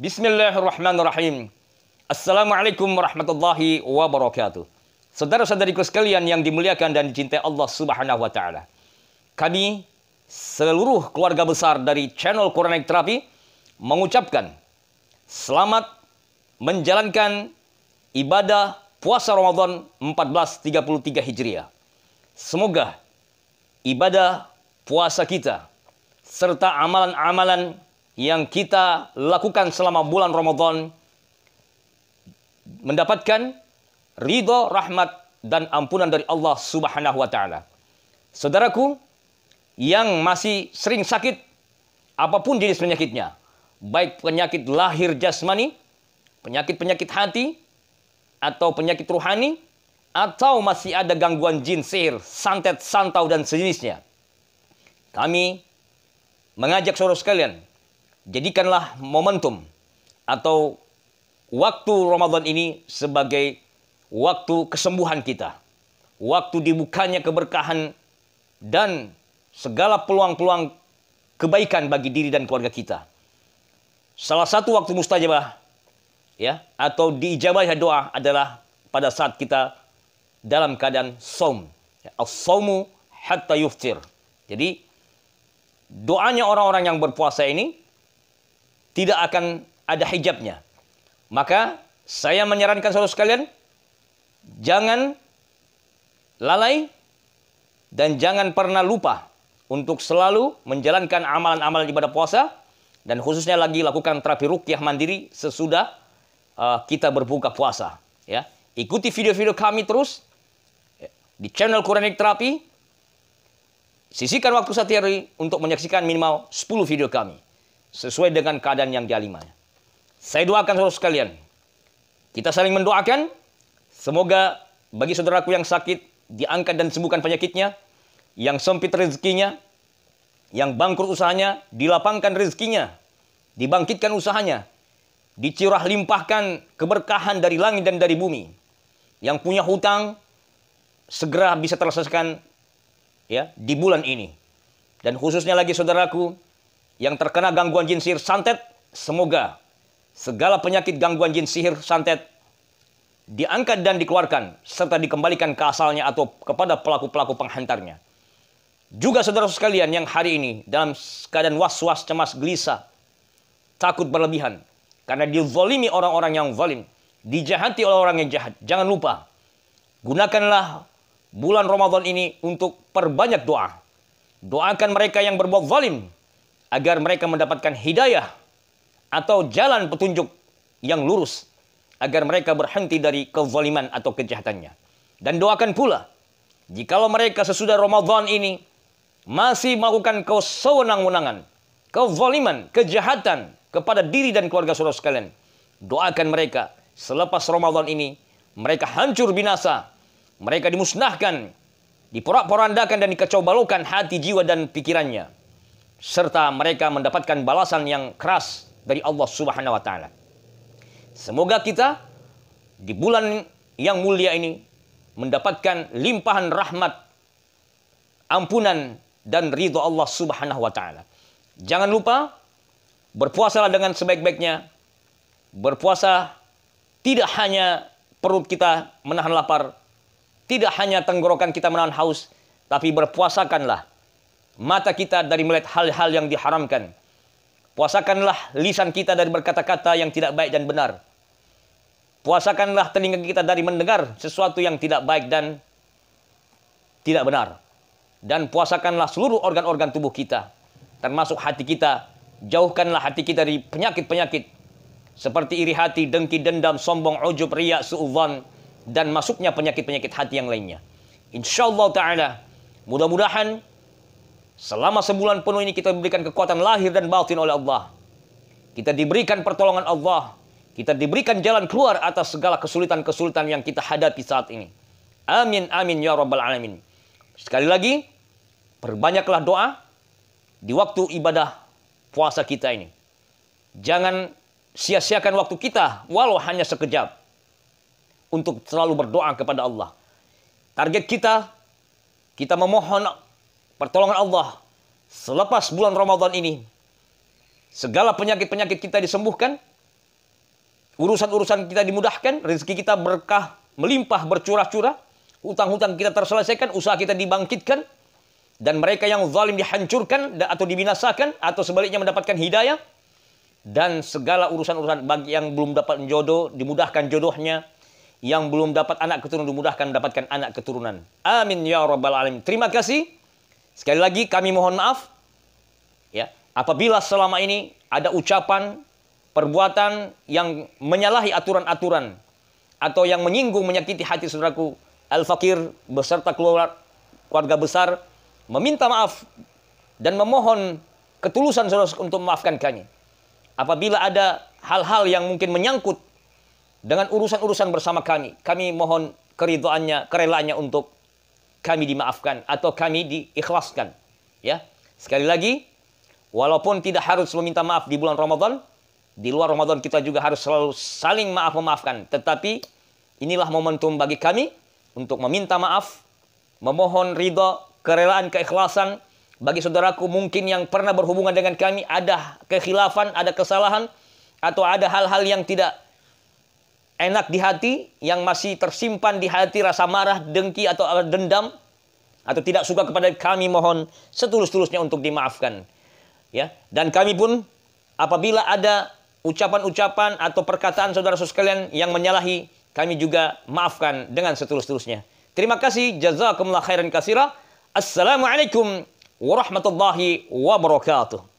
Bismillahirrahmanirrahim. Assalamualaikum warahmatullahi wabarakatuh. Saudara-saudariku sekalian yang dimuliakan dan dicintai Allah Subhanahu wa taala. Kami seluruh keluarga besar dari channel Quranic Therapy mengucapkan selamat menjalankan ibadah puasa Ramadan 1433 Hijriah. Semoga ibadah puasa kita serta amalan-amalan yang kita lakukan selama bulan Ramadan mendapatkan ridho, rahmat, dan ampunan dari Allah Subhanahu wa Ta'ala. Saudaraku yang masih sering sakit, apapun jenis penyakitnya, baik penyakit lahir jasmani, penyakit-penyakit hati, atau penyakit ruhani atau masih ada gangguan jin sihir, santet, santau, dan sejenisnya. Kami mengajak saudara sekalian jadikanlah momentum atau waktu Ramadan ini sebagai waktu kesembuhan kita. Waktu dibukanya keberkahan dan segala peluang-peluang kebaikan bagi diri dan keluarga kita. Salah satu waktu mustajabah ya atau diijabahnya doa adalah pada saat kita dalam keadaan som, ya, as somu hatta yuftir. Jadi doanya orang-orang yang berpuasa ini tidak akan ada hijabnya. Maka saya menyarankan saudara sekalian jangan lalai dan jangan pernah lupa untuk selalu menjalankan amalan-amalan ibadah puasa dan khususnya lagi lakukan terapi rukyah mandiri sesudah uh, kita berbuka puasa ya. Ikuti video-video kami terus ya, di channel Quranic Terapi. Sisihkan waktu setiap hari untuk menyaksikan minimal 10 video kami sesuai dengan keadaan yang dialimanya. Saya doakan saudara sekalian. Kita saling mendoakan. Semoga bagi saudaraku yang sakit, diangkat dan sembuhkan penyakitnya. Yang sempit rezekinya. Yang bangkrut usahanya, dilapangkan rezekinya. Dibangkitkan usahanya. Dicurah limpahkan keberkahan dari langit dan dari bumi. Yang punya hutang, segera bisa terselesaikan ya di bulan ini. Dan khususnya lagi saudaraku, yang terkena gangguan jin sihir santet, semoga segala penyakit gangguan jin sihir santet diangkat dan dikeluarkan serta dikembalikan ke asalnya atau kepada pelaku-pelaku penghantarnya. Juga saudara sekalian yang hari ini dalam keadaan was-was, cemas, gelisah, takut berlebihan karena dizolimi orang-orang yang zalim, dijahati oleh orang yang jahat. Jangan lupa, gunakanlah bulan Ramadan ini untuk perbanyak doa. Doakan mereka yang berbuat zalim agar mereka mendapatkan hidayah atau jalan petunjuk yang lurus agar mereka berhenti dari kezaliman atau kejahatannya. Dan doakan pula jikalau mereka sesudah Ramadan ini masih melakukan kesewenang-wenangan, kezaliman, kejahatan kepada diri dan keluarga saudara sekalian. Doakan mereka selepas Ramadan ini mereka hancur binasa, mereka dimusnahkan, diporak-porandakan dan dikacau dikacaubalaukan hati, jiwa dan pikirannya serta mereka mendapatkan balasan yang keras dari Allah Subhanahu wa taala. Semoga kita di bulan yang mulia ini mendapatkan limpahan rahmat, ampunan dan ridho Allah Subhanahu wa taala. Jangan lupa berpuasalah dengan sebaik-baiknya. Berpuasa tidak hanya perut kita menahan lapar, tidak hanya tenggorokan kita menahan haus, tapi berpuasakanlah mata kita dari melihat hal-hal yang diharamkan. Puasakanlah lisan kita dari berkata-kata yang tidak baik dan benar. Puasakanlah telinga kita dari mendengar sesuatu yang tidak baik dan tidak benar. Dan puasakanlah seluruh organ-organ tubuh kita, termasuk hati kita. Jauhkanlah hati kita dari penyakit-penyakit seperti iri hati, dengki, dendam, sombong, ujub, riak, su'uvan, dan masuknya penyakit-penyakit hati yang lainnya. Insya Allah Ta'ala, mudah-mudahan Selama sebulan penuh ini kita diberikan kekuatan lahir dan batin oleh Allah. Kita diberikan pertolongan Allah. Kita diberikan jalan keluar atas segala kesulitan-kesulitan yang kita hadapi saat ini. Amin, amin, ya Rabbal Alamin. Sekali lagi, perbanyaklah doa di waktu ibadah puasa kita ini. Jangan sia-siakan waktu kita, walau hanya sekejap, untuk selalu berdoa kepada Allah. Target kita, kita memohon pertolongan Allah selepas bulan Ramadan ini. Segala penyakit-penyakit kita disembuhkan, urusan-urusan kita dimudahkan, rezeki kita berkah, melimpah, bercurah-curah, hutang-hutang kita terselesaikan, usaha kita dibangkitkan, dan mereka yang zalim dihancurkan atau dibinasakan atau sebaliknya mendapatkan hidayah dan segala urusan-urusan bagi yang belum dapat jodoh dimudahkan jodohnya yang belum dapat anak keturunan dimudahkan mendapatkan anak keturunan amin ya rabbal alamin terima kasih Sekali lagi kami mohon maaf ya, apabila selama ini ada ucapan, perbuatan yang menyalahi aturan-aturan atau yang menyinggung menyakiti hati saudaraku Al-Fakir beserta keluarga, besar meminta maaf dan memohon ketulusan saudara untuk memaafkan kami. Apabila ada hal-hal yang mungkin menyangkut dengan urusan-urusan bersama kami, kami mohon keridoannya, kerelaannya untuk kami dimaafkan atau kami diikhlaskan. Ya. Sekali lagi, walaupun tidak harus meminta maaf di bulan Ramadan, di luar Ramadan kita juga harus selalu saling maaf memaafkan. Tetapi inilah momentum bagi kami untuk meminta maaf, memohon ridho, kerelaan, keikhlasan bagi saudaraku mungkin yang pernah berhubungan dengan kami ada kekhilafan, ada kesalahan atau ada hal-hal yang tidak enak di hati, yang masih tersimpan di hati rasa marah, dengki atau eh, dendam atau tidak suka kepada kami mohon setulus-tulusnya untuk dimaafkan. Ya, dan kami pun apabila ada ucapan-ucapan atau perkataan saudara saudara sekalian yang menyalahi, kami juga maafkan dengan setulus-tulusnya. Terima kasih. Jazakumullah khairan kasira. Assalamualaikum warahmatullahi wabarakatuh.